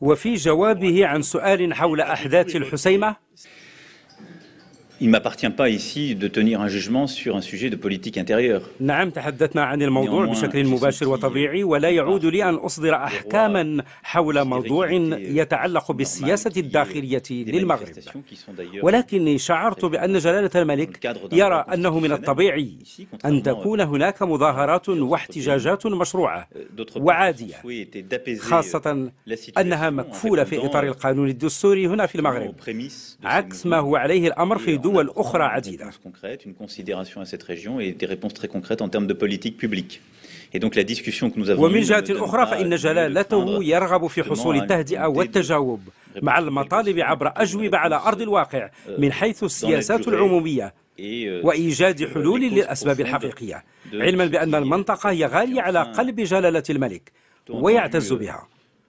وفي جوابه عن سؤال حول أحداث الحسيمة il ne m'appartient pas ici de tenir un jugement sur un sujet de politique intérieure. نعم تحدثنا عن الموضوع بشكل مباشر وطبيعي ولا يعود لي أن أصدر أحكاما حول موضوع يتعلق بالسياسة الداخلية للمغرب ولكني شعرت بأن جلالة الملك يرى أنه من الطبيعي أن تكون هناك مظاهرات واحتجاجات مشروعة euh, وعادية خاصة أنها مكفولة في إطار القانون الدستوري هنا في المغرب عكس ما هو عليه الأمر في دول دول أخرى عديدة ومن جهة أخرى فإن جلالته يرغب في حصول التهدئة والتجاوب مع المطالب عبر أجوبة على أرض الواقع euh, من حيث السياسات العمومية euh, وإيجاد حلول للأسباب الحقيقية علما بأن المنطقة هي غالية على قلب جلالة الملك ويعتز بها